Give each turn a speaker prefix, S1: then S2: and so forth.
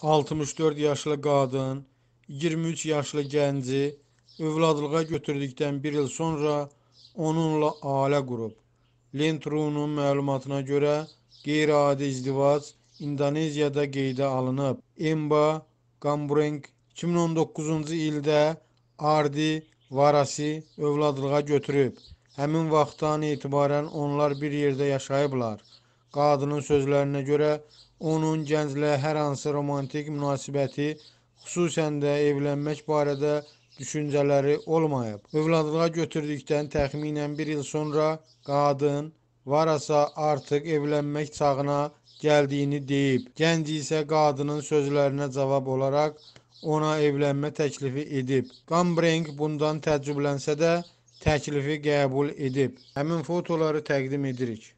S1: 64 yaşlı qadın 23 yaşlı gənci övladlığa götürdükdən bir il sonra onunla ailə qurub. Lentrunun məlumatına görə qeyri-adi izdivac İndoneziyada qeydə alınıb. Emba Gambreng 2019-cu ildə Ardi Varasi övladlığa götürüb. Həmin vaxtdan etibarən onlar bir yerdə yaşayıblar. Qadının sözlərinə görə onun gənclə hər hansı romantik münasibəti, xüsusən də evlənmək barədə düşüncələri olmayıb. Övladlığa götürdükdən təxminən bir il sonra qadın varasa artıq evlənmək çağına gəldiyini deyib. Gənc isə qadının sözlərinə cavab olaraq ona evlənmə təklifi edib. Qambrenq bundan təəccüblənsə də təklifi qəbul edib. Həmin fotoları təqdim edirik.